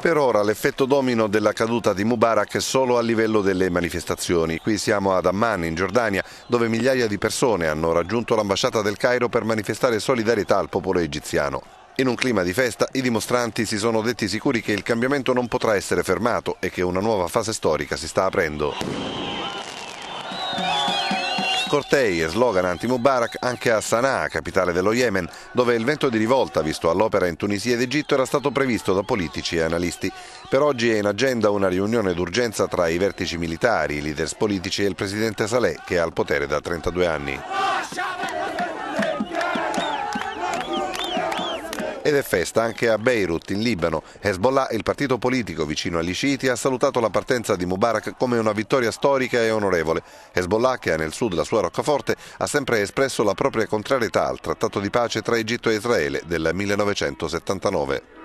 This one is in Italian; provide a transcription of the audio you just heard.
Per ora l'effetto domino della caduta di Mubarak è solo a livello delle manifestazioni. Qui siamo ad Amman, in Giordania, dove migliaia di persone hanno raggiunto l'ambasciata del Cairo per manifestare solidarietà al popolo egiziano. In un clima di festa, i dimostranti si sono detti sicuri che il cambiamento non potrà essere fermato e che una nuova fase storica si sta aprendo. Cortei e slogan anti-Mubarak anche a Sana'a, capitale dello Yemen, dove il vento di rivolta visto all'opera in Tunisia ed Egitto era stato previsto da politici e analisti. Per oggi è in agenda una riunione d'urgenza tra i vertici militari, i leaders politici e il presidente Saleh, che è al potere da 32 anni. Ed è festa anche a Beirut, in Libano. Hezbollah, il partito politico vicino agli sciiti, ha salutato la partenza di Mubarak come una vittoria storica e onorevole. Hezbollah, che ha nel sud la sua roccaforte, ha sempre espresso la propria contrarietà al trattato di pace tra Egitto e Israele del 1979.